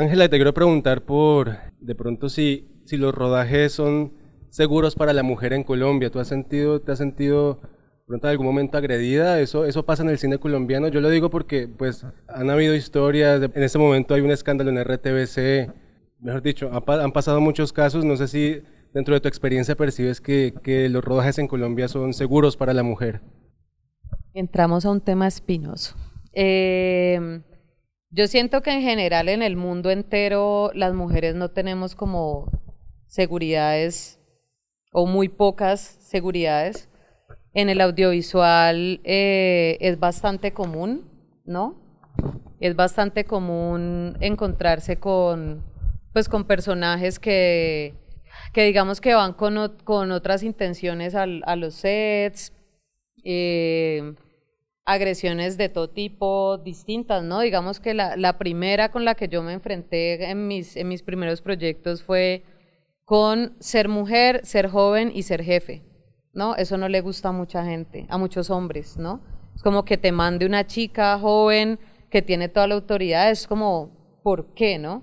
Ángela, te quiero preguntar por, de pronto, si, si los rodajes son seguros para la mujer en Colombia. ¿Tú has sentido, te has sentido pronto en algún momento agredida. Eso, eso pasa en el cine colombiano. Yo lo digo porque pues han habido historias. en este momento hay un escándalo en RTBC. Mejor dicho, han pasado muchos casos. No sé si dentro de tu experiencia percibes que, que, los rodajes en Colombia son seguros para la mujer. Entramos a un tema espinoso. Eh, yo siento que en general en el mundo entero las mujeres no tenemos como seguridades o muy pocas seguridades. En el audiovisual eh, es bastante común, ¿no? Es bastante común encontrarse con, pues, con personajes que, que digamos que van con, con otras intenciones al, a los sets. Eh, agresiones de todo tipo distintas, ¿no? Digamos que la, primera con la que yo me enfrenté en mis, en mis primeros proyectos fue con ser mujer, ser joven y ser jefe, ¿no? Eso no le gusta a mucha gente, a muchos hombres, ¿no? Es como que te mande una chica joven que tiene toda la autoridad, es como, ¿por qué, no?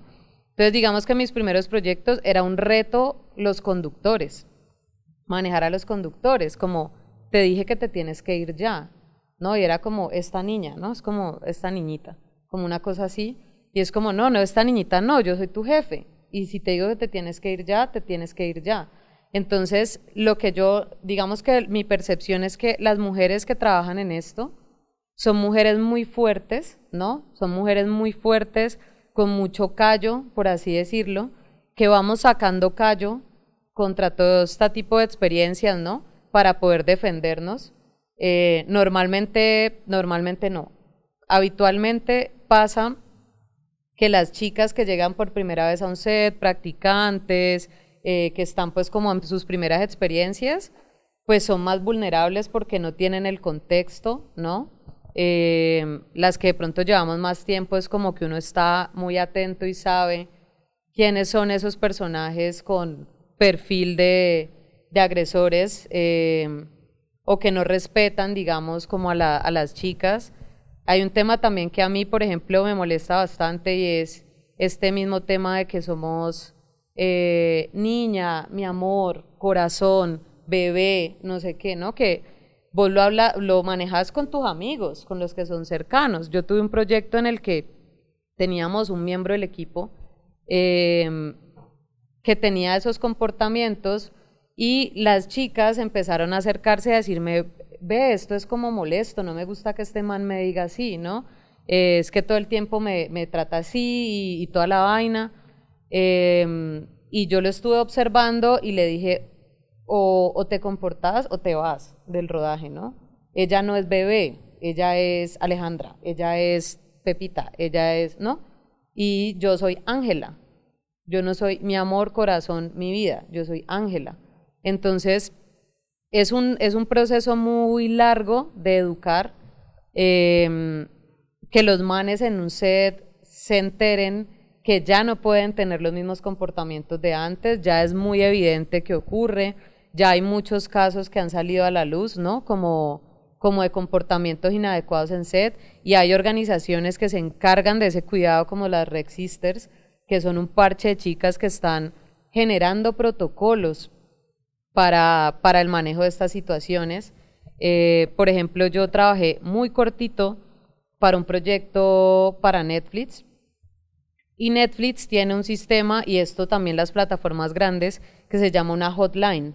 Entonces, digamos que mis primeros proyectos era un reto los conductores, manejar a los conductores, como te dije que te tienes que ir ya, ¿no? Y era como esta niña, ¿no? Es como esta niñita, como una cosa así. Y es como, no, no, esta niñita no, yo soy tu jefe. Y si te digo que te tienes que ir ya, te tienes que ir ya. Entonces, lo que yo, digamos que mi percepción es que las mujeres que trabajan en esto son mujeres muy fuertes, ¿no? Son mujeres muy fuertes, con mucho callo, por así decirlo, que vamos sacando callo contra todo este tipo de experiencias, ¿no? Para poder defendernos eh, normalmente, normalmente no. Habitualmente pasa que las chicas que llegan por primera vez a un set, practicantes, eh, que están pues como en sus primeras experiencias, pues son más vulnerables porque no tienen el contexto, ¿no? Eh, las que de pronto llevamos más tiempo es como que uno está muy atento y sabe quiénes son esos personajes con perfil de, de agresores o que no respetan, digamos, como a, las chicas. Hay un tema también que a mí, por ejemplo, me molesta bastante y es este mismo tema de que somos eh, niña, mi amor, corazón, bebé, no sé qué, ¿no? Que vos lo, manejas con tus amigos, con los que son cercanos. Yo tuve un proyecto en el que teníamos un miembro del equipo eh, que tenía esos comportamientos y las chicas empezaron a acercarse a decirme, ve, esto es como molesto, no me gusta que este man me diga así, ¿no? Eh, es que todo el tiempo me, trata así y, toda la vaina. Em, y yo lo estuve observando y le dije, o, te comportas o te vas del rodaje, ¿no? Ella no es bebé, ella es Alejandra, ella es Pepita, ella es, ¿no? Y yo soy Ángela, yo no soy mi amor, corazón, mi vida, yo soy Ángela. Entonces, es un, proceso muy largo de educar, em, que los manes en un set se enteren que ya no pueden tener los mismos comportamientos de antes, ya es muy evidente que ocurre, ya hay muchos casos que han salido a la luz, ¿no? Como, de comportamientos inadecuados en set, y hay organizaciones que se encargan de ese cuidado, como las Rexisters, que son un parche de chicas que están generando protocolos para, el manejo de estas situaciones. Eh, por ejemplo, yo trabajé muy cortito para un proyecto para Netflix y Netflix tiene un sistema, y esto también las plataformas grandes, que se llama una hotline.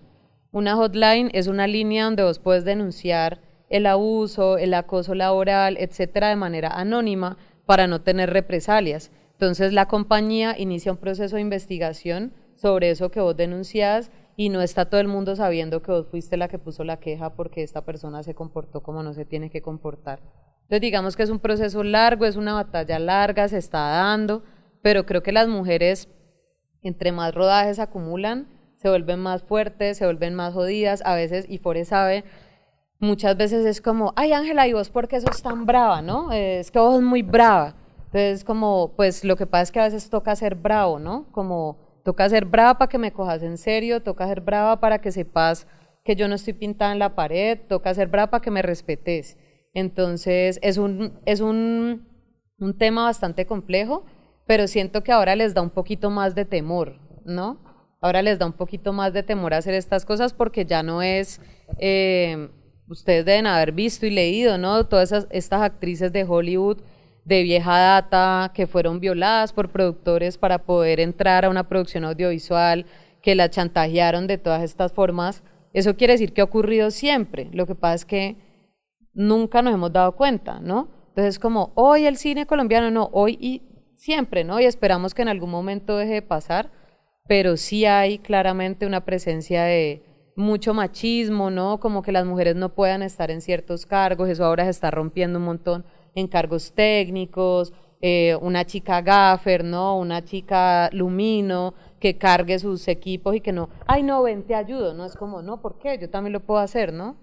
Una hotline es una línea donde vos puedes denunciar el abuso, el acoso laboral, etcétera, de manera anónima para no tener represalias. Entonces la compañía inicia un proceso de investigación sobre eso que vos denunciás y no está todo el mundo sabiendo que vos fuiste la que puso la queja porque esta persona se comportó como no se tiene que comportar. Entonces digamos que es un proceso largo, es una batalla larga, se está dando, pero creo que las mujeres, entre más rodajes acumulan, se vuelven más fuertes, se vuelven más jodidas, a veces, y Fore sabe, muchas veces es como, ay Ángela, ¿y vos por qué sos tan brava, no? Eh, es que vos sos muy brava. Entonces, como, pues lo que pasa es que a veces toca ser bravo, ¿no? Como Toca ser brava para que me cojas en serio, toca ser brava para que sepas que yo no estoy pintada en la pared, toca ser brava para que me respetes. Entonces, es un, tema bastante complejo, pero siento que ahora les da un poquito más de temor, ¿no? Ahora les da un poquito más de temor hacer estas cosas porque ya no es, eh, ustedes deben haber visto y leído, ¿no? Todas estas actrices de Hollywood de vieja data que fueron violadas por productores para poder entrar a una producción audiovisual, que la chantajearon de todas estas formas. Eso quiere decir que ha ocurrido siempre. Lo que pasa es que nunca nos hemos dado cuenta, ¿no? Entonces, como hoy el cine colombiano, no, hoy y siempre, ¿no? Y esperamos que en algún momento deje de pasar, pero sí hay claramente una presencia de mucho machismo, ¿no? Como que las mujeres no puedan estar en ciertos cargos, eso ahora se está rompiendo un montón en cargos técnicos, eh, una chica gaffer, ¿no? Una chica lumino que cargue sus equipos y que no, ay no, ven, te ayudo, no es como, no, ¿por qué? Yo también lo puedo hacer, ¿no?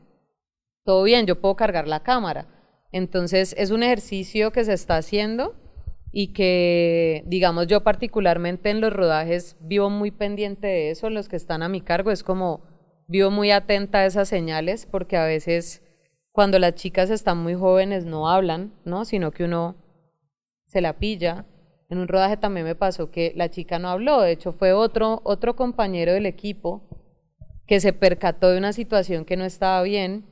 Todo bien, yo puedo cargar la cámara. Entonces es un ejercicio que se está haciendo y que, digamos, yo particularmente en los rodajes vivo muy pendiente de eso, los que están a mi cargo, es como, vivo muy atenta a esas señales porque a veces cuando las chicas están muy jóvenes no hablan, ¿no? Sino que uno se la pilla. En un rodaje también me pasó que la chica no habló, de hecho fue otro, otro compañero del equipo que se percató de una situación que no estaba bien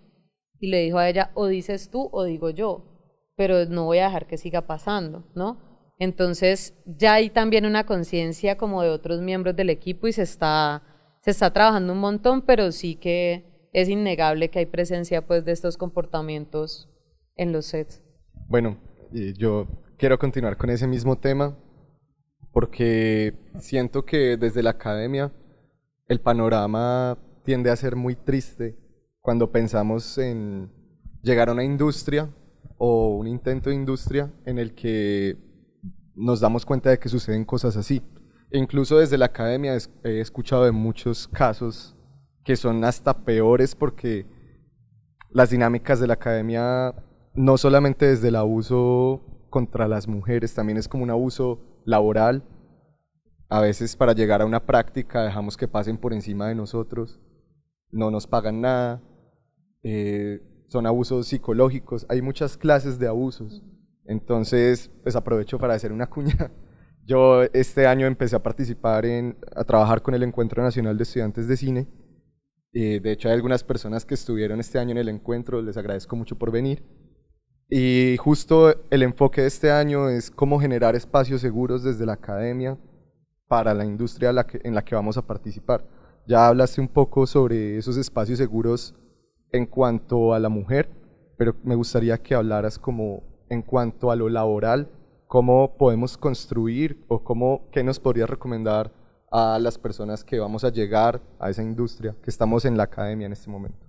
y le dijo a ella, o dices tú o digo yo, pero no voy a dejar que siga pasando, ¿no? Entonces ya hay también una conciencia como de otros miembros del equipo y se está, se está trabajando un montón, pero sí que es innegable que hay presencia pues de estos comportamientos en los sets. Bueno, yo quiero continuar con ese mismo tema porque siento que desde la academia el panorama tiende a ser muy triste cuando pensamos en llegar a una industria o un intento de industria en el que nos damos cuenta de que suceden cosas así. E incluso desde la academia he escuchado de muchos casos que son hasta peores porque las dinámicas de la academia, no solamente desde el abuso contra las mujeres, también es como un abuso laboral. A veces para llegar a una práctica dejamos que pasen por encima de nosotros, no nos pagan nada, eh, son abusos psicológicos, hay muchas clases de abusos. Entonces, pues aprovecho para hacer una cuña. Yo este año empecé a participar en, a trabajar con el Encuentro Nacional de Estudiantes de Cine, eh, de hecho, hay algunas personas que estuvieron este año en el encuentro, les agradezco mucho por venir. Y justo el enfoque de este año es cómo generar espacios seguros desde la academia para la industria en la que, vamos a participar. Ya hablaste un poco sobre esos espacios seguros en cuanto a la mujer, pero me gustaría que hablaras como en cuanto a lo laboral, cómo podemos construir o cómo, qué nos podrías recomendar a las personas que vamos a llegar a esa industria, que estamos en la academia en este momento?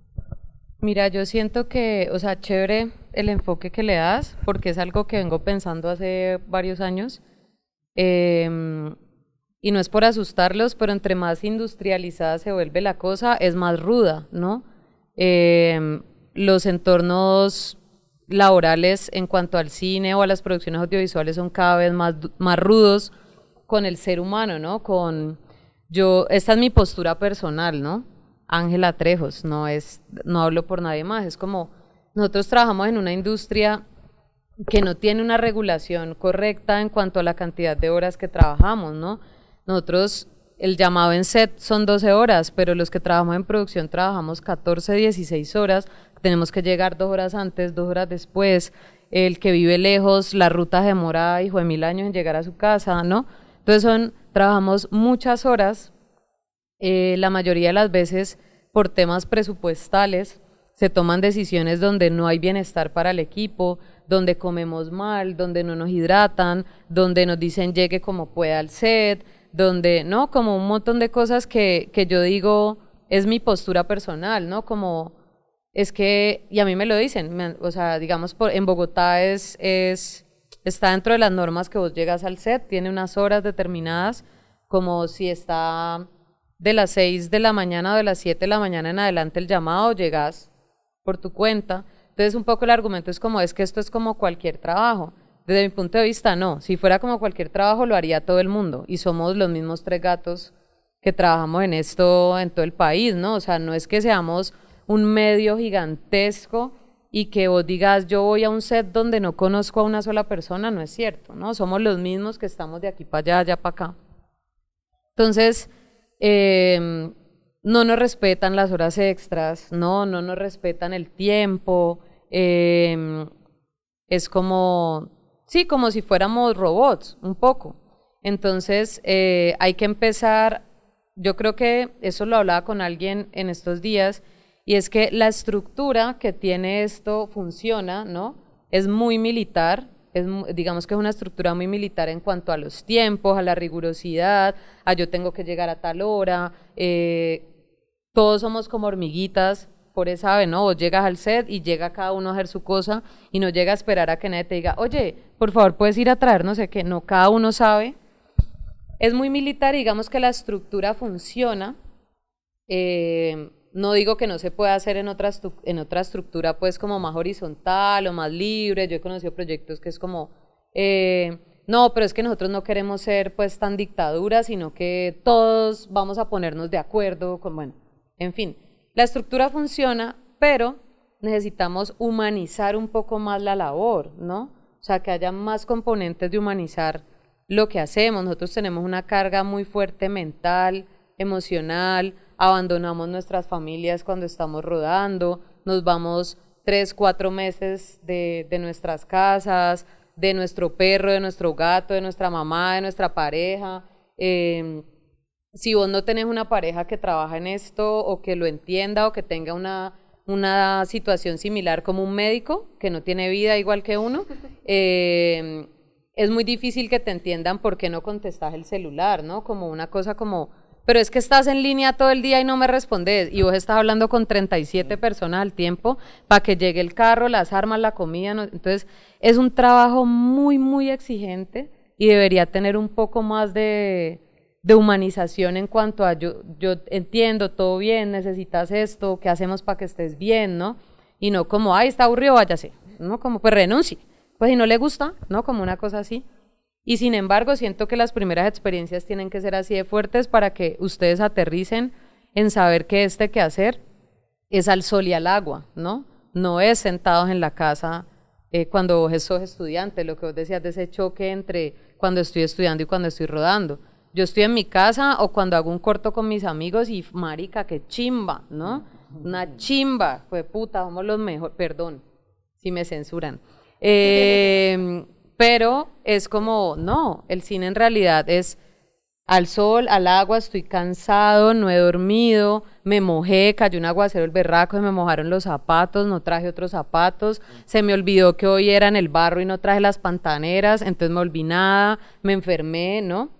Mira, yo siento que, o sea, chévere el enfoque que le das, porque es algo que vengo pensando hace varios años. Em, y no es por asustarlos, pero entre más industrializada se vuelve la cosa, es más ruda, ¿no? Em, los entornos laborales en cuanto al cine o a las producciones audiovisuales son cada vez más, más rudos, con el ser humano, ¿no? Con yo, esta es mi postura personal, ¿no? Ángela Trejos, no es, no hablo por nadie más, es como nosotros trabajamos en una industria que no tiene una regulación correcta en cuanto a la cantidad de horas que trabajamos, ¿no? Nosotros, el llamado en set son 12 horas, pero los que trabajamos en producción trabajamos 14, 16 horas, tenemos que llegar dos horas antes, dos horas después, el que vive lejos, la ruta demora hijo de mil años en llegar a su casa, ¿no? Entonces son, trabajamos muchas horas, eh, la mayoría de las veces por temas presupuestales, se toman decisiones donde no hay bienestar para el equipo, donde comemos mal, donde no nos hidratan, donde nos dicen llegue como pueda al set, donde, ¿no? Como un montón de cosas que, que yo digo es mi postura personal, ¿no? Como es que, y a mí me lo dicen, o sea, digamos, por, en Bogotá es, es está dentro de las normas que vos llegas al set, tiene unas horas determinadas, como si está de las 6 de la mañana o de las 7 de la mañana en adelante el llamado, llegas por tu cuenta. Entonces un poco el argumento es como, es que esto es como cualquier trabajo. Desde mi punto de vista, no. Si fuera como cualquier trabajo, lo haría todo el mundo. Y somos los mismos tres gatos que trabajamos en esto en todo el país, ¿no? O sea, no es que seamos un medio gigantesco y que vos digas, yo voy a un set donde no conozco a una sola persona, no es cierto, ¿no? Somos los mismos que estamos de aquí para allá, allá para acá. Entonces, em, no nos respetan las horas extras, no, no nos respetan el tiempo, em, es como, sí, como si fuéramos robots, un poco. Entonces, eh, hay que empezar, yo creo que eso lo hablaba con alguien en estos días, y es que la estructura que tiene esto funciona, ¿no? Es muy militar, digamos que es una estructura muy militar en cuanto a los tiempos, a la rigurosidad, a yo tengo que llegar a tal hora, eh, todos somos como hormiguitas por esa ave, ¿no? Vos llegas al set y llega cada uno a hacer su cosa y no llega a esperar a que nadie te diga, oye, por favor, puedes ir a traernos? no sé qué, no, cada uno sabe. Es muy militar, digamos que la estructura funciona. Eh, no digo que no se pueda hacer en otra, en otra estructura, pues como más horizontal o más libre. Yo he conocido proyectos que es como, eh, no, pero es que nosotros no queremos ser pues tan dictadura, sino que todos vamos a ponernos de acuerdo con, bueno, en fin, la estructura funciona, pero necesitamos humanizar un poco más la labor, ¿no? O sea, que haya más componentes de humanizar lo que hacemos. Nosotros tenemos una carga muy fuerte mental, emocional, abandonamos nuestras familias cuando estamos rodando, nos vamos tres, cuatro meses de, de nuestras casas, de nuestro perro, de nuestro gato, de nuestra mamá, de nuestra pareja. Em, si vos no tenés una pareja que trabaja en esto o que lo entienda o que tenga una, una situación similar como un médico que no tiene vida igual que uno, em, es muy difícil que te entiendan por qué no contestas el celular, ¿no? Como una cosa como pero es que estás en línea todo el día y no me respondes, y vos estás hablando con 37 mm. personas al tiempo para que llegue el carro, las armas, la comida, entonces es un trabajo muy, muy exigente y debería tener un poco más de, humanización en cuanto a yo, yo entiendo, todo bien, necesitas esto, ¿qué hacemos para que estés bien, no? Y no como, ay, está aburrido, váyase, no como, pues renuncie, pues si no le gusta, no como una cosa así. Y sin embargo, siento que las primeras experiencias tienen que ser así de fuertes para que ustedes aterricen en saber que este quehacer es al sol y al agua, ¿no? No es sentados en la casa eh, cuando vos sos estudiante, lo que vos decías de ese choque entre cuando estoy estudiando y cuando estoy rodando. Yo estoy en mi casa o cuando hago un corto con mis amigos y marica, qué chimba, ¿no? Una chimba, fue puta, somos los mejores, perdón, si me censuran. Eh, pero es como, no, el cine en realidad es al sol, al agua, estoy cansado, no he dormido, me mojé, cayó un aguacero el berraco, y me mojaron los zapatos, no traje otros zapatos, se me olvidó que hoy era en el barro y no traje las pantaneras, entonces me olvidé nada, me enfermé, ¿no?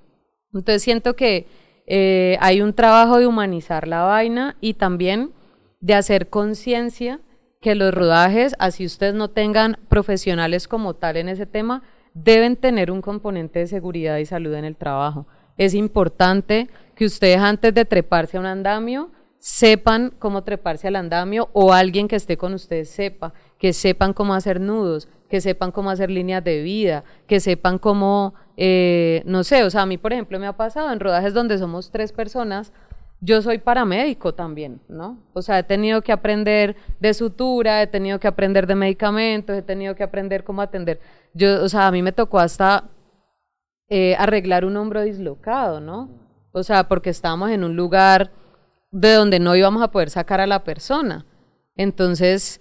Entonces siento que eh, hay un trabajo de humanizar la vaina y también de hacer conciencia que los rodajes, así ustedes no tengan profesionales como tal en ese tema, deben tener un componente de seguridad y salud en el trabajo. Es importante que ustedes antes de treparse a un andamio, sepan cómo treparse al andamio o alguien que esté con ustedes sepa, que sepan cómo hacer nudos, que sepan cómo hacer líneas de vida, que sepan cómo, eh, no sé, o sea, a mí por ejemplo me ha pasado en rodajes donde somos tres personas, yo soy paramédico también, ¿no? O sea, he tenido que aprender de sutura, he tenido que aprender de medicamentos, he tenido que aprender cómo atender. Yo, o sea, a mí me tocó hasta eh, arreglar un hombro dislocado, ¿no? O sea, porque estábamos en un lugar de donde no íbamos a poder sacar a la persona. Entonces,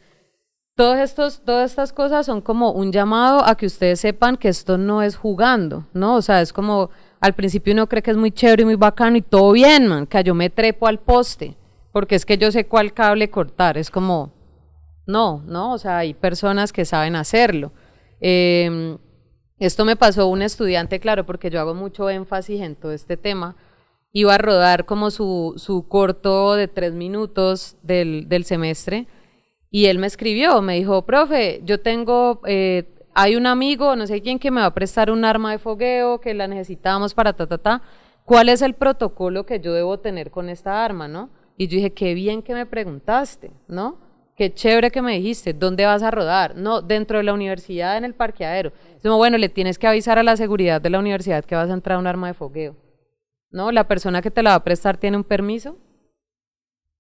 todos estos, todas estas cosas son como un llamado a que ustedes sepan que esto no es jugando, ¿no? O sea, es como al principio uno cree que es muy chévere y muy bacano y todo bien, man, que yo me trepo al poste, porque es que yo sé cuál cable cortar, es como, no, no, o sea, hay personas que saben hacerlo. Em, esto me pasó un estudiante, claro, porque yo hago mucho énfasis en todo este tema, iba a rodar como su, su corto de tres minutos del, del semestre y él me escribió, me dijo, profe, yo tengo... Eh, hay un amigo, no sé quién, que me va a prestar un arma de fogueo, que la necesitamos para ta, ta, ta. ¿Cuál es el protocolo que yo debo tener con esta arma, no? Y yo dije, qué bien que me preguntaste, ¿no? Qué chévere que me dijiste, ¿dónde vas a rodar? No, dentro de la universidad, en el parqueadero. Entonces, bueno, le tienes que avisar a la seguridad de la universidad que vas a entrar un arma de fogueo. ¿No? La persona que te la va a prestar tiene un permiso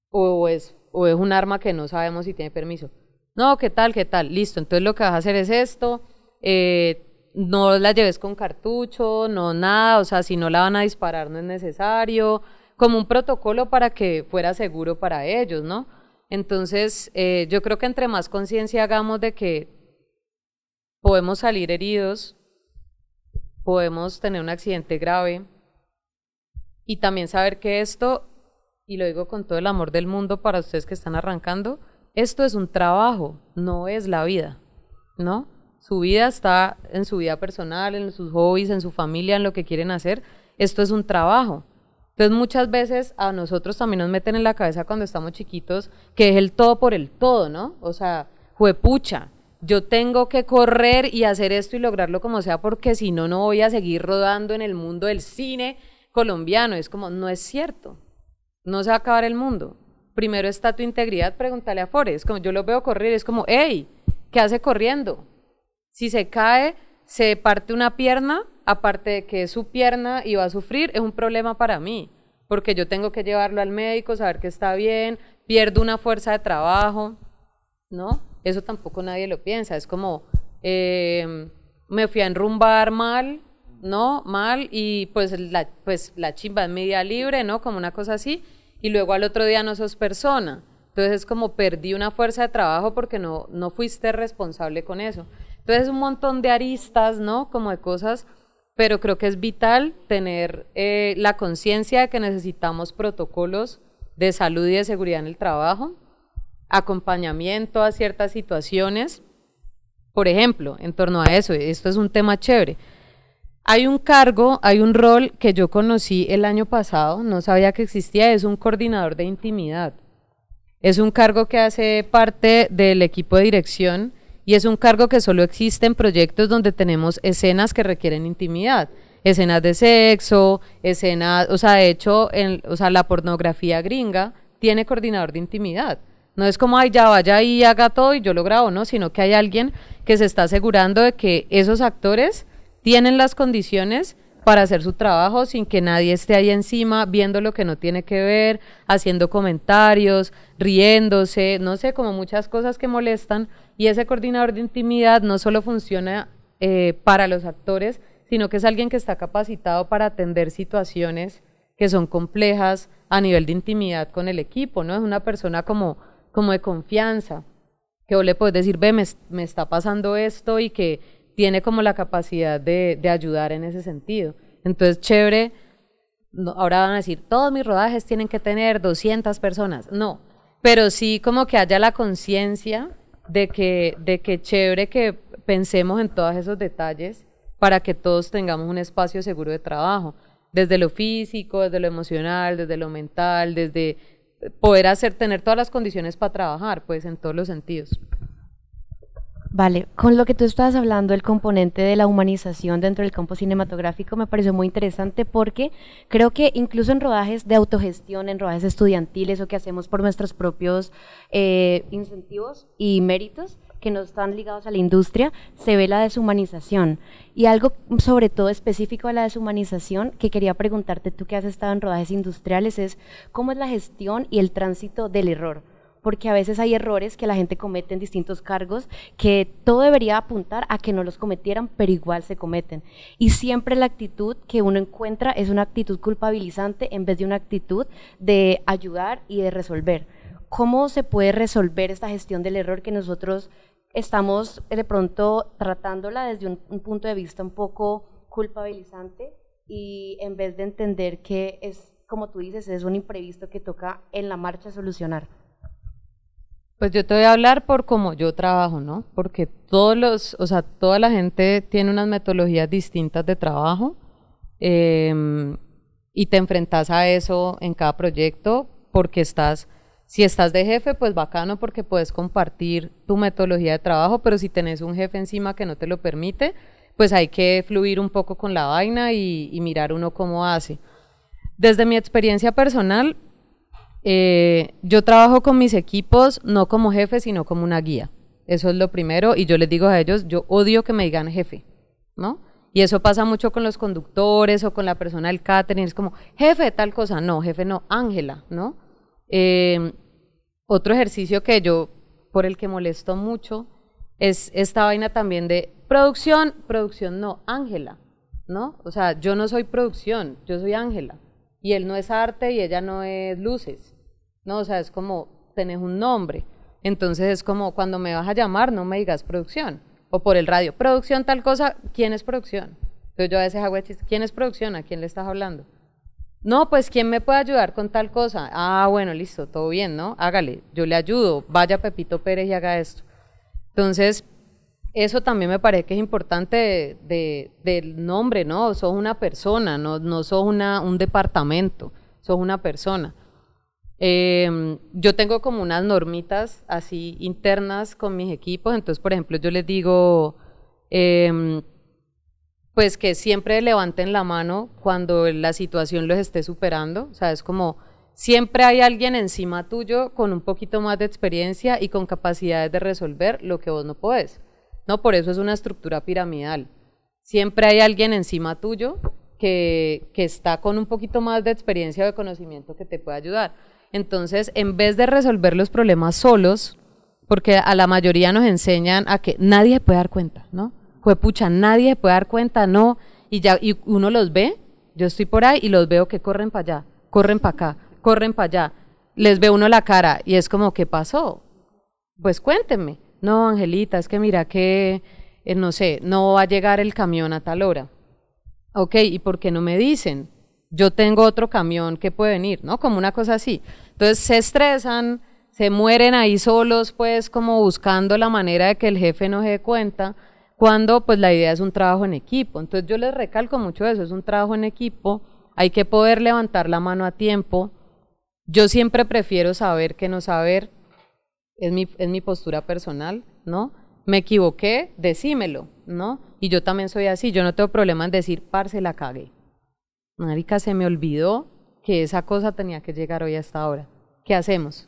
o es, o es un arma que no sabemos si tiene permiso. No, ¿qué tal? ¿Qué tal? Listo, entonces lo que vas a hacer es esto. Eh, no la lleves con cartucho, no nada, o sea, si no la van a disparar no es necesario, como un protocolo para que fuera seguro para ellos, ¿no? Entonces, eh, yo creo que entre más conciencia hagamos de que podemos salir heridos, podemos tener un accidente grave y también saber que esto, y lo digo con todo el amor del mundo para ustedes que están arrancando, esto es un trabajo, no es la vida, ¿no? Su vida está en su vida personal, en sus hobbies, en su familia, en lo que quieren hacer. Esto es un trabajo. Entonces muchas veces a nosotros también nos meten en la cabeza cuando estamos chiquitos que es el todo por el todo, ¿no? O sea, juepucha, yo tengo que correr y hacer esto y lograrlo como sea porque si no, no voy a seguir rodando en el mundo del cine colombiano. Es como, no es cierto, no se va a acabar el mundo primero está tu integridad, pregúntale a Forrest. Como yo lo veo correr, es como, hey, ¿qué hace corriendo? Si se cae, se parte una pierna, aparte de que su pierna iba a sufrir, es un problema para mí, porque yo tengo que llevarlo al médico, saber que está bien, pierdo una fuerza de trabajo, ¿no? Eso tampoco nadie lo piensa, es como, em, me fui a enrumbar mal, ¿no? Mal, y pues la, pues la chimba es media libre, ¿no? Como una cosa así, y luego al otro día no sos persona. Entonces es como perdí una fuerza de trabajo porque no, no fuiste responsable con eso. Entonces un montón de aristas, ¿no? Como de cosas, pero creo que es vital tener eh, la conciencia de que necesitamos protocolos de salud y de seguridad en el trabajo, acompañamiento a ciertas situaciones. Por ejemplo, en torno a eso, esto es un tema chévere hay un cargo, hay un rol que yo conocí el año pasado, no sabía que existía, es un coordinador de intimidad. Es un cargo que hace parte del equipo de dirección y es un cargo que solo existe en proyectos donde tenemos escenas que requieren intimidad, escenas de sexo, escenas, o sea, de hecho, en, o sea, la pornografía gringa tiene coordinador de intimidad. No es como, ay, ya vaya y haga todo y yo lo grabo, no, sino que hay alguien que se está asegurando de que esos actores tienen las condiciones para hacer su trabajo sin que nadie esté ahí encima viendo lo que no tiene que ver, haciendo comentarios, riéndose, no sé, como muchas cosas que molestan. Y ese coordinador de intimidad no solo funciona eh, para los actores, sino que es alguien que está capacitado para atender situaciones que son complejas a nivel de intimidad con el equipo, ¿no? Es una persona como, como de confianza, que vos le puedes decir, ve, me está pasando esto y que tiene como la capacidad de, ayudar en ese sentido. Entonces, chévere, ahora van a decir, todos mis rodajes tienen que tener 200 personas. No, pero sí como que haya la conciencia de que, de que chévere que pensemos en todos esos detalles para que todos tengamos un espacio seguro de trabajo, desde lo físico, desde lo emocional, desde lo mental, desde eh, poder hacer, tener todas las condiciones para trabajar, pues en todos los sentidos. Vale, con lo que tú estabas hablando, el componente de la humanización dentro del campo cinematográfico me pareció muy interesante porque creo que incluso en rodajes de autogestión, en rodajes estudiantiles o que hacemos por nuestros propios eh, incentivos y méritos que no están ligados a la industria, se ve la deshumanización. Y algo sobre todo específico a la deshumanización que quería preguntarte tú que has estado en rodajes industriales es cómo es la gestión y el tránsito del error porque a veces hay errores que la gente comete en distintos cargos que todo debería apuntar a que no los cometieran, pero igual se cometen. Y siempre la actitud que uno encuentra es una actitud culpabilizante en vez de una actitud de ayudar y de resolver. ¿Cómo se puede resolver esta gestión del error que nosotros estamos de pronto tratándola desde un, punto de vista un poco culpabilizante y en vez de entender que es, como tú dices, es un imprevisto que toca en la marcha solucionar? Pues yo te voy a hablar por cómo yo trabajo, ¿no? Porque todos los, o sea, toda la gente tiene unas metodologías distintas de trabajo em, y te enfrentas a eso en cada proyecto porque estás, si estás de jefe, pues bacano porque puedes compartir tu metodología de trabajo, pero si tenés un jefe encima que no te lo permite, pues hay que fluir un poco con la vaina y, y mirar uno cómo hace. Desde mi experiencia personal, eh, yo trabajo con mis equipos no como jefe, sino como una guía. Eso es lo primero. Y yo les digo a ellos, yo odio que me digan jefe, ¿no? Y eso pasa mucho con los conductores o con la persona del catering. Es como, jefe, tal cosa. No, jefe, no, Ángela, ¿no? Em, otro ejercicio que yo, por el que molesto mucho, es esta vaina también de producción, producción no, Ángela, ¿no? O sea, yo no soy producción, yo soy Ángela y él no es arte y ella no es luces. No, o sea, es como, tenés un nombre. Entonces es como, cuando me vas a llamar, no me digas producción. O por el radio, producción tal cosa, ¿quién es producción? Entonces yo a veces hago ¿quién es producción? ¿A quién le estás hablando? No, pues ¿quién me puede ayudar con tal cosa? Ah, bueno, listo, todo bien, ¿no? Hágale, yo le ayudo, vaya Pepito Pérez y haga esto. Entonces, eso también me parece que es importante del nombre, ¿no? Sos una persona, no, no sos un departamento, sos una persona. Em, yo tengo como unas normitas así internas con mis equipos, entonces, por ejemplo, yo les digo, em, pues que siempre levanten la mano cuando la situación los esté superando, o sea, es como siempre hay alguien encima tuyo con un poquito más de experiencia y con capacidades de resolver lo que vos no podés. ¿no? Por eso es una estructura piramidal. Siempre hay alguien encima tuyo que, está con un poquito más de experiencia o de conocimiento que te puede ayudar. Entonces, en vez de resolver los problemas solos, porque a la mayoría nos enseñan a que nadie puede dar cuenta, ¿no? Juepucha, pucha, nadie puede dar cuenta, no, y ya y uno los ve, yo estoy por ahí y los veo que corren para allá, corren para acá, corren para allá. Les ve uno la cara y es como, ¿qué pasó? Pues cuéntenme no, Angelita, es que mira que, eh, no sé, no va a llegar el camión a tal hora. Ok, ¿y por qué no me dicen? Yo tengo otro camión que puede venir, ¿no? Como una cosa así. Entonces se estresan, se mueren ahí solos, pues como buscando la manera de que el jefe no se dé cuenta, cuando pues la idea es un trabajo en equipo. Entonces yo les recalco mucho eso, es un trabajo en equipo, hay que poder levantar la mano a tiempo. Yo siempre prefiero saber que no saber, es mi, postura personal, ¿no? Me equivoqué, decímelo, ¿no? Y yo también soy así, yo no tengo problema en decir, parce, la cagué. Marica, se me olvidó que esa cosa tenía que llegar hoy a esta hora. ¿Qué hacemos?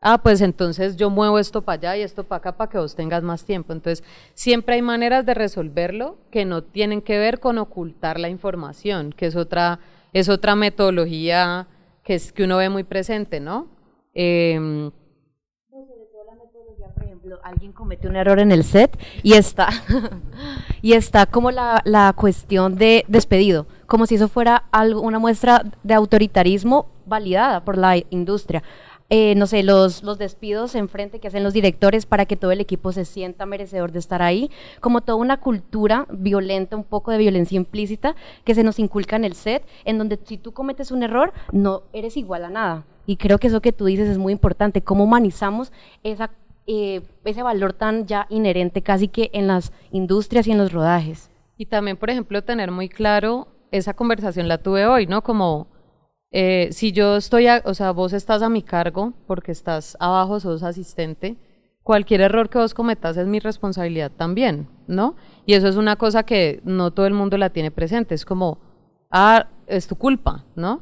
Ah, pues entonces yo muevo esto para allá y esto para acá para que vos tengas más tiempo. Entonces, siempre hay maneras de resolverlo que no tienen que ver con ocultar la información, que es otra, es otra metodología que, es, que uno ve muy presente, ¿no? Em, alguien comete un error en el set y está, y está como la, la cuestión de despedido, como si eso fuera una muestra de autoritarismo validada por la industria. Eh, no sé, los, los despidos enfrente que hacen los directores para que todo el equipo se sienta merecedor de estar ahí, como toda una cultura violenta, un poco de violencia implícita que se nos inculca en el set, en donde si tú cometes un error, no eres igual a nada. Y creo que eso que tú dices es muy importante, cómo humanizamos esa eh, ese valor tan ya inherente casi que en las industrias y en los rodajes. Y también, por ejemplo, tener muy claro, esa conversación la tuve hoy, ¿no? Como eh, si yo estoy, o sea, vos estás a mi cargo porque estás abajo, sos asistente, cualquier error que vos cometas es mi responsabilidad también, ¿no? Y eso es una cosa que no todo el mundo la tiene presente, es como, ah, es tu culpa, ¿no?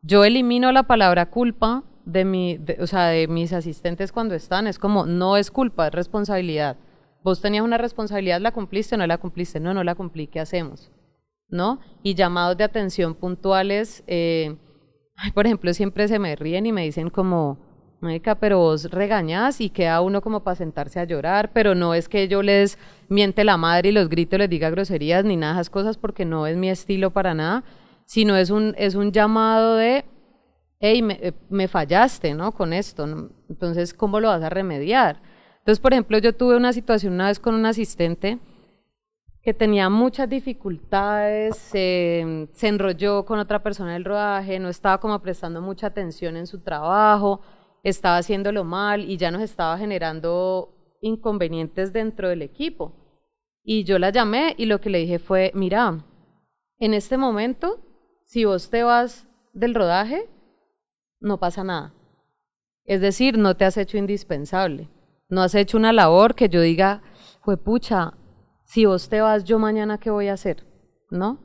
Yo elimino la palabra culpa de, mi, o sea, de mis asistentes cuando están es como, no es culpa, es responsabilidad. Vos tenías una responsabilidad, la cumpliste o no la cumpliste, no, no la cumplí, ¿qué hacemos? ¿No? Y llamados de atención puntuales, eh, por ejemplo, siempre se me ríen y me dicen como, médica pero vos regañás y queda uno como para sentarse a llorar, pero no es que yo les miente la madre y los grito, les diga groserías ni nada de esas cosas porque no es mi estilo para nada, sino es un, es un llamado de hey, eh, me, fallaste, ¿no? Con esto, entonces, ¿cómo lo vas a remediar? Entonces, por ejemplo, yo tuve una situación una vez con un asistente que tenía muchas dificultades, se enrolló con otra persona del rodaje, no estaba como prestando mucha atención en su trabajo, estaba haciéndolo mal y ya nos estaba generando inconvenientes dentro del equipo. Y yo la llamé y lo que le dije fue, mira, en este momento, si vos te vas del rodaje, no pasa nada. Es decir, no te has hecho indispensable. No has hecho una labor que yo diga, pucha, si vos te vas, yo mañana qué voy a hacer, ¿no?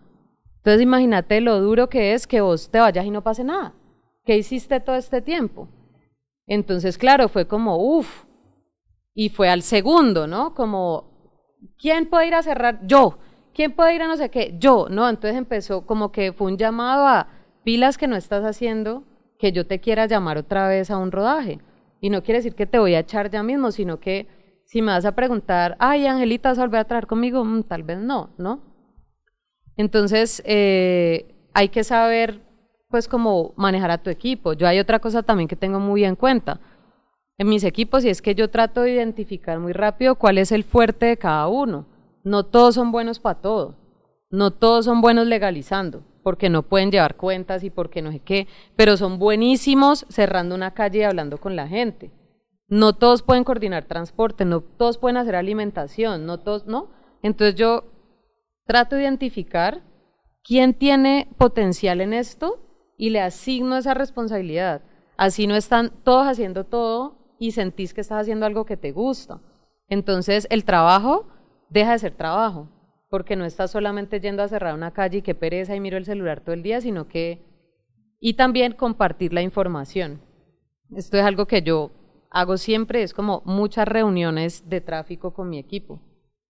Entonces imagínate lo duro que es que vos te vayas y no pase nada. ¿Qué hiciste todo este tiempo? Entonces, claro, fue como, uff, y fue al segundo, ¿no? Como, ¿quién puede ir a cerrar? Yo. ¿Quién puede ir a no sé qué? Yo, ¿no? Entonces empezó como que fue un llamado a pilas que no estás haciendo que yo te quiera llamar otra vez a un rodaje. Y no quiere decir que te voy a echar ya mismo, sino que si me vas a preguntar, ay, Angelita, ¿vas a volver a trabajar conmigo? Mm, tal vez no, ¿no? Entonces, eh, hay que saber, pues, cómo manejar a tu equipo. Yo hay otra cosa también que tengo muy en cuenta en mis equipos y es que yo trato de identificar muy rápido cuál es el fuerte de cada uno. No todos son buenos para todo, no todos son buenos legalizando, porque no pueden llevar cuentas y porque no sé qué, pero son buenísimos cerrando una calle y hablando con la gente. No todos pueden coordinar transporte, no todos pueden hacer alimentación, no todos, ¿no? Entonces yo trato de identificar quién tiene potencial en esto y le asigno esa responsabilidad. Así no están todos haciendo todo y sentís que estás haciendo algo que te gusta. Entonces el trabajo deja de ser trabajo porque no está solamente yendo a cerrar una calle y que pereza y miro el celular todo el día, sino que... Y también compartir la información. Esto es algo que yo hago siempre, es como muchas reuniones de tráfico con mi equipo.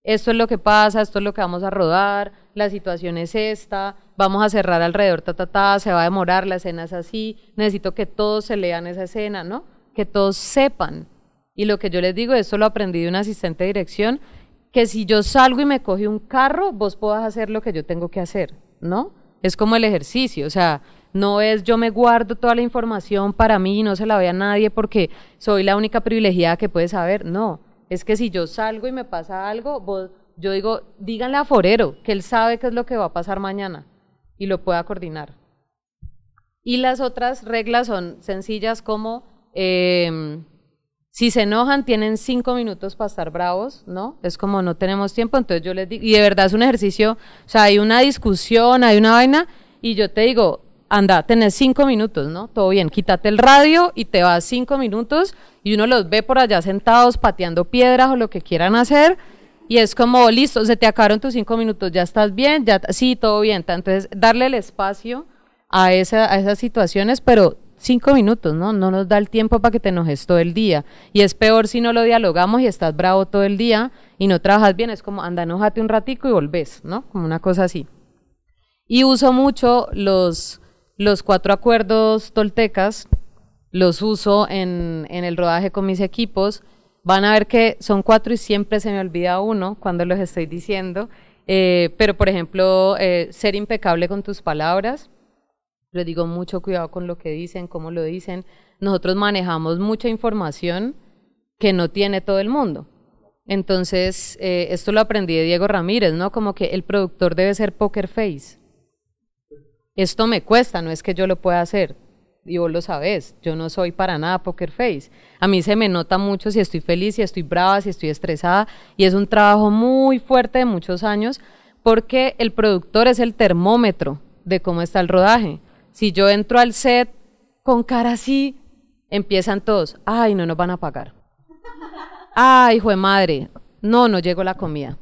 Esto es lo que pasa, esto es lo que vamos a rodar, la situación es esta, vamos a cerrar alrededor, ta, ta, ta, se va a demorar, la escena es así, necesito que todos se lean esa escena, ¿no? Que todos sepan. Y lo que yo les digo, esto lo aprendí de un asistente de dirección, que si yo salgo y me coge un carro, vos podás hacer lo que yo tengo que hacer, ¿no? Es como el ejercicio, o sea, no es yo me guardo toda la información para mí y no se la vea a nadie porque soy la única privilegiada que puede saber, no. Es que si yo salgo y me pasa algo, vos, yo digo, díganle a Forero que él sabe qué es lo que va a pasar mañana y lo pueda coordinar. Y las otras reglas son sencillas como... Em, si se enojan, tienen cinco minutos para estar bravos, ¿no? Es como no tenemos tiempo, entonces yo les digo, y de verdad es un ejercicio, o sea, hay una discusión, hay una vaina, y yo te digo, anda, tenés cinco minutos, ¿no? Todo bien, quítate el radio y te vas cinco minutos, y uno los ve por allá sentados pateando piedras o lo que quieran hacer, y es como, listo, se te acabaron tus cinco minutos, ya estás bien, ya, sí, todo bien. Entonces, darle el espacio a, a esas situaciones, pero cinco minutos, ¿no? No nos da el tiempo para que te enojes todo el día. Y es peor si no lo dialogamos y estás bravo todo el día y no trabajas bien. Es como, anda, enójate un ratico y volvés, ¿no? Como una cosa así. Y uso mucho los, los cuatro acuerdos toltecas, los uso en, el rodaje con mis equipos. Van a ver que son cuatro y siempre se me olvida uno cuando los estoy diciendo. Eh, pero, por ejemplo, eh, ser impecable con tus palabras, les digo mucho cuidado con lo que dicen, cómo lo dicen. Nosotros manejamos mucha información que no tiene todo el mundo. Entonces, eh, esto lo aprendí de Diego Ramírez, ¿no? Como que el productor debe ser poker face. Esto me cuesta, no es que yo lo pueda hacer. Y vos lo sabes, yo no soy para nada poker face. A mí se me nota mucho si estoy feliz, si estoy brava, si estoy estresada. Y es un trabajo muy fuerte de muchos años, porque el productor es el termómetro de cómo está el rodaje. Si yo entro al set con cara así, empiezan todos, ay, no nos van a pagar. Ay, hijo de madre, no, no llegó la comida.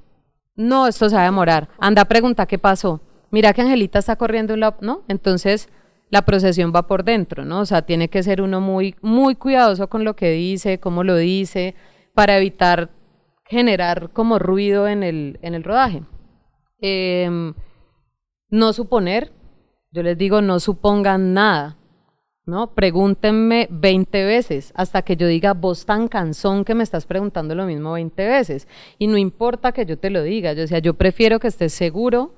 No, esto se va a demorar. Anda, pregunta qué pasó. Mira que Angelita está corriendo un la ¿no? Entonces la procesión va por dentro, ¿no? O sea, tiene que ser uno muy, muy cuidadoso con lo que dice, cómo lo dice, para evitar generar como ruido en el, en el rodaje. Em, no suponer, yo les digo, no supongan nada, ¿no? Pregúntenme 20 veces hasta que yo diga, vos tan cansón que me estás preguntando lo mismo 20 veces. Y no importa que yo te lo diga, yo sea, yo prefiero que estés seguro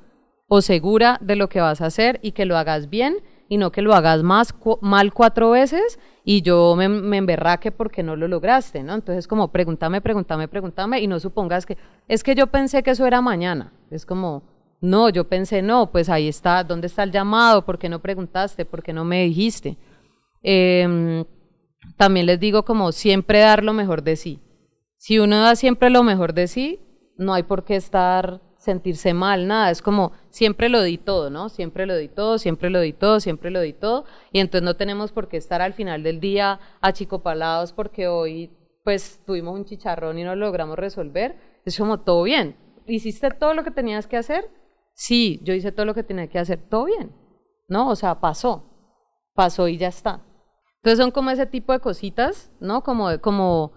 o segura de lo que vas a hacer y que lo hagas bien y no que lo hagas más mal cuatro veces y yo me, me, emberraque porque no lo lograste, ¿no? Entonces como pregúntame, pregúntame, pregúntame y no supongas que es que yo pensé que eso era mañana. Es como no, yo pensé, no, pues ahí está, ¿dónde está el llamado? ¿Por qué no preguntaste? ¿Por qué no me dijiste? Em, también les digo como siempre dar lo mejor de sí. Si uno da siempre lo mejor de sí, no hay por qué estar, sentirse mal, nada, es como siempre lo di todo, ¿no? Siempre lo di todo, siempre lo di todo, siempre lo di todo, y entonces no tenemos por qué estar al final del día achicopalados porque hoy pues tuvimos un chicharrón y no logramos resolver, es como todo bien, hiciste todo lo que tenías que hacer, Sí, yo hice todo lo que tenía que hacer, todo bien, ¿no? O sea, pasó, pasó y ya está. Entonces son como ese tipo de cositas, ¿no? Como, como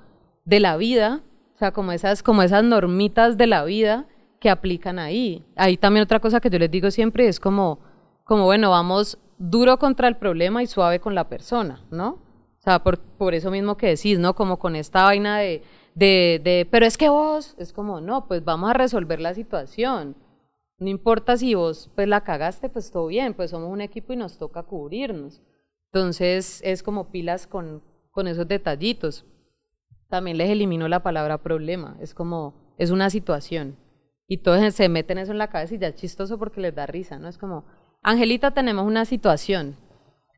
de la vida, o sea, como esas, como esas normitas de la vida que aplican ahí. Ahí también otra cosa que yo les digo siempre es como, como bueno, vamos duro contra el problema y suave con la persona, ¿no? O sea, por, eso mismo que decís, ¿no? Como con esta vaina de, de, pero es que vos, es como, no, pues vamos a resolver la situación. No importa si vos pues la cagaste, pues todo bien, pues somos un equipo y nos toca cubrirnos. Entonces es como pilas con, con esos detallitos. También les eliminó la palabra problema, es como, es una situación. Y todos se meten eso en la cabeza y ya es chistoso porque les da risa, ¿no? Es como, Angelita, tenemos una situación.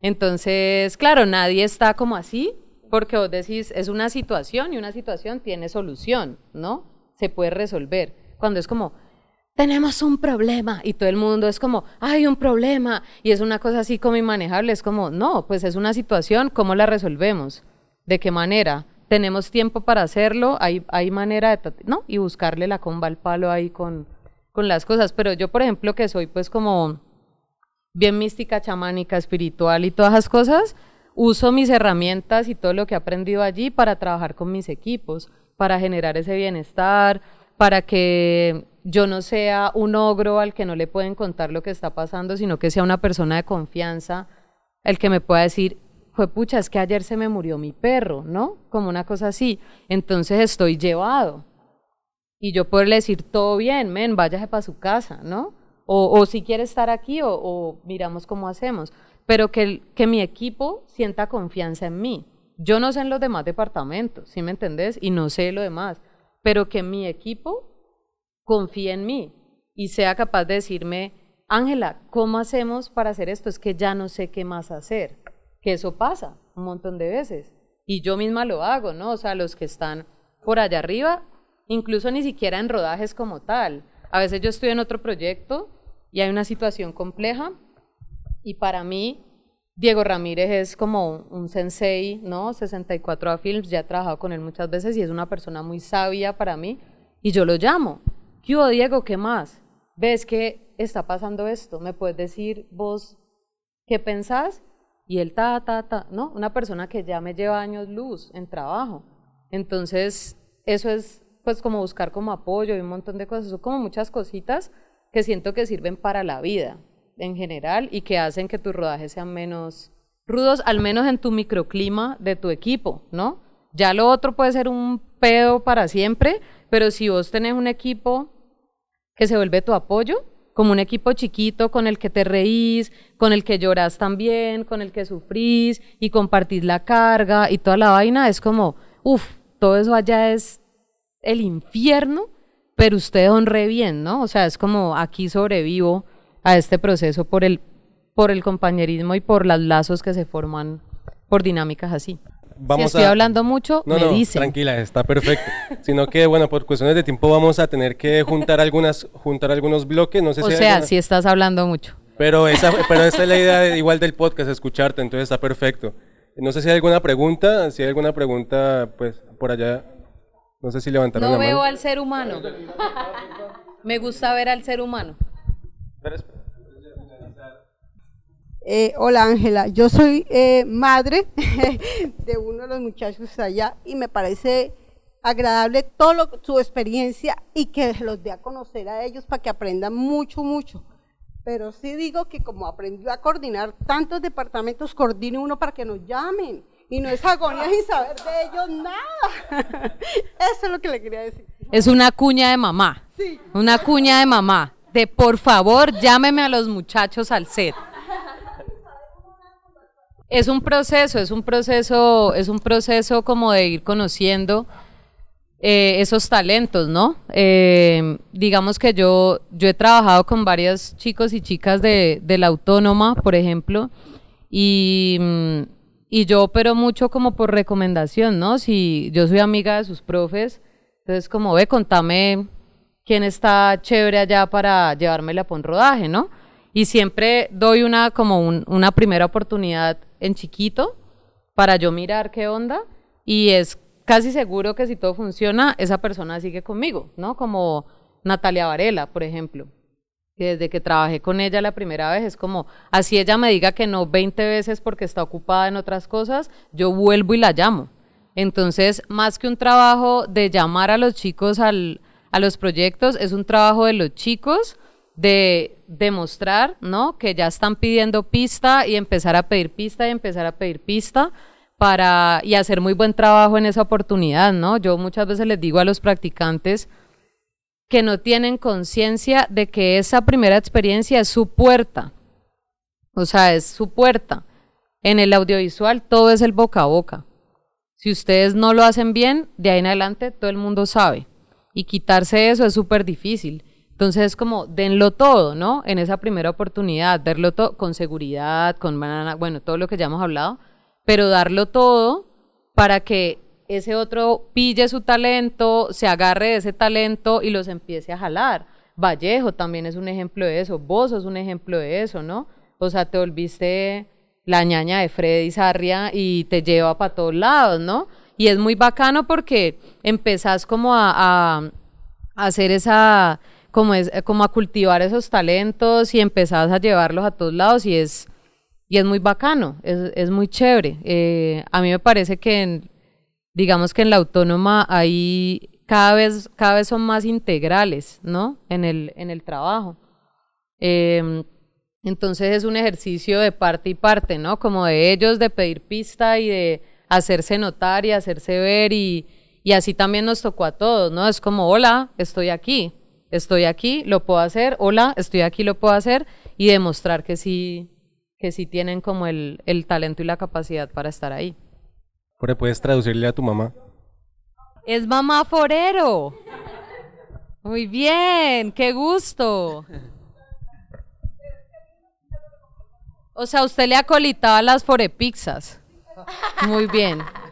Entonces, claro, nadie está como así, porque vos decís, es una situación y una situación tiene solución, ¿no? Se puede resolver. Cuando es como, tenemos un problema y todo el mundo es como, hay un problema y es una cosa así como inmanejable, es como, no, pues es una situación, ¿cómo la resolvemos? ¿De qué manera? ¿Tenemos tiempo para hacerlo? ¿Hay, hay manera de, no? Y buscarle la comba al palo ahí con, con las cosas, pero yo por ejemplo que soy pues como bien mística, chamánica, espiritual y todas esas cosas, uso mis herramientas y todo lo que he aprendido allí para trabajar con mis equipos, para generar ese bienestar, para que yo no sea un ogro al que no le pueden contar lo que está pasando, sino que sea una persona de confianza el que me pueda decir, fue pucha, es que ayer se me murió mi perro, ¿no? Como una cosa así. Entonces estoy llevado. Y yo poderle decir, todo bien, men, váyase para su casa, ¿no? O, si quiere estar aquí, o, miramos cómo hacemos. Pero que, que mi equipo sienta confianza en mí. Yo no sé en los demás departamentos, ¿sí me entendés? Y no sé lo demás. Pero que mi equipo Confía en mí y sea capaz de decirme, Ángela, ¿cómo hacemos para hacer esto? Es que ya no sé qué más hacer. Que eso pasa un montón de veces. Y yo misma lo hago, ¿no? O sea, los que están por allá arriba, incluso ni siquiera en rodajes como tal. A veces yo estoy en otro proyecto y hay una situación compleja y para mí Diego Ramírez es como un, sensei, ¿no? 64A Films, ya he trabajado con él muchas veces y es una persona muy sabia para mí y yo lo llamo ¿Qué hubo, Diego? ¿Qué más? ¿Ves que está pasando esto? ¿Me puedes decir vos qué pensás? Y él, ta, ta, ta, ¿no? Una persona que ya me lleva años luz en trabajo. Entonces, eso es pues como buscar como apoyo y un montón de cosas. Son como muchas cositas que siento que sirven para la vida en general y que hacen que tus rodajes sean menos rudos, al menos en tu microclima de tu equipo, ¿no? Ya lo otro puede ser un pedo para siempre, pero si vos tenés un equipo que se vuelve tu apoyo, como un equipo chiquito con el que te reís, con el que lloras también, con el que sufrís y compartís la carga y toda la vaina, es como, uff, todo eso allá es el infierno, pero usted honre bien, ¿no? O sea, es como aquí sobrevivo a este proceso por el, por el compañerismo y por los lazos que se forman por dinámicas así si estoy hablando mucho, no, me no, Tranquila, está perfecto. Sino que, bueno, por cuestiones de tiempo vamos a tener que juntar algunas, juntar algunos bloques. No o sea, si estás hablando mucho. Pero esa, pero esa es la idea igual del podcast, escucharte, entonces está perfecto. No sé si hay alguna pregunta, si hay alguna pregunta, pues por allá, no sé si levantaron la mano. No veo al ser humano. Me gusta ver al ser humano. Eh, hola Ángela, yo soy eh, madre de uno de los muchachos allá y me parece agradable toda su experiencia y que los dé a conocer a ellos para que aprendan mucho, mucho. Pero sí digo que como aprendió a coordinar tantos departamentos, coordine uno para que nos llamen y no es agonía sin saber de ellos nada. Eso es lo que le quería decir. Es una cuña de mamá. Una cuña de mamá. De por favor, llámeme a los muchachos al set. Es un proceso, es un proceso, es un proceso como de ir conociendo eh, esos talentos, ¿no? Eh, digamos que yo, yo he trabajado con varios chicos y chicas de, la autónoma, por ejemplo, y, yo opero mucho como por recomendación, ¿no? Si yo soy amiga de sus profes, entonces como ve, contame quién está chévere allá para llevármela la un rodaje, ¿no? Y siempre doy una como un, una primera oportunidad en chiquito para yo mirar qué onda y es casi seguro que si todo funciona, esa persona sigue conmigo, ¿no? Como Natalia Varela, por ejemplo, que desde que trabajé con ella la primera vez es como, así ella me diga que no 20 veces porque está ocupada en otras cosas, yo vuelvo y la llamo. Entonces, más que un trabajo de llamar a los chicos al, a los proyectos, es un trabajo de los chicos de demostrar, ¿no? Que ya están pidiendo pista y empezar a pedir pista y empezar a pedir pista para y hacer muy buen trabajo en esa oportunidad, ¿no? Yo muchas veces les digo a los practicantes que no tienen conciencia de que esa primera experiencia es su puerta. O sea, es su puerta. En el audiovisual todo es el boca a boca. Si ustedes no lo hacen bien, de ahí en adelante todo el mundo sabe. Y quitarse eso es súper difícil. Entonces, como denlo todo, ¿no? En esa primera oportunidad, verlo todo con seguridad, con banana, bueno, todo lo que ya hemos hablado, pero darlo todo para que ese otro pille su talento, se agarre de ese talento y los empiece a jalar. Vallejo también es un ejemplo de eso, vos sos un ejemplo de eso, ¿no? O sea, te volviste la ñaña de Freddy Sarria y te lleva para todos lados, ¿no? Y es muy bacano porque empezás como a hacer esa eh, como, a cultivar esos talentos y empezás a llevarlos a todos lados y es, muy bacano, es, muy chévere. Eh, a mí me parece que, digamos que en la autónoma hay cada vez, cada vez son más integrales, ¿no? En el, trabajo. Em, entonces es un ejercicio de parte y parte, ¿no? Como de ellos, de pedir pista y de hacerse notar y hacerse ver y, y así también nos tocó a todos, ¿no? Es como, hola, estoy aquí, estoy aquí, lo puedo hacer, hola, estoy aquí, lo puedo hacer, y demostrar que sí, que sí tienen como el, el talento y la capacidad para estar ahí. Fore, ¿puedes traducirle a tu mamá? Es mamá Forero. Muy bien, qué gusto. O sea, usted le acolitaba las forepizzas. Muy bien.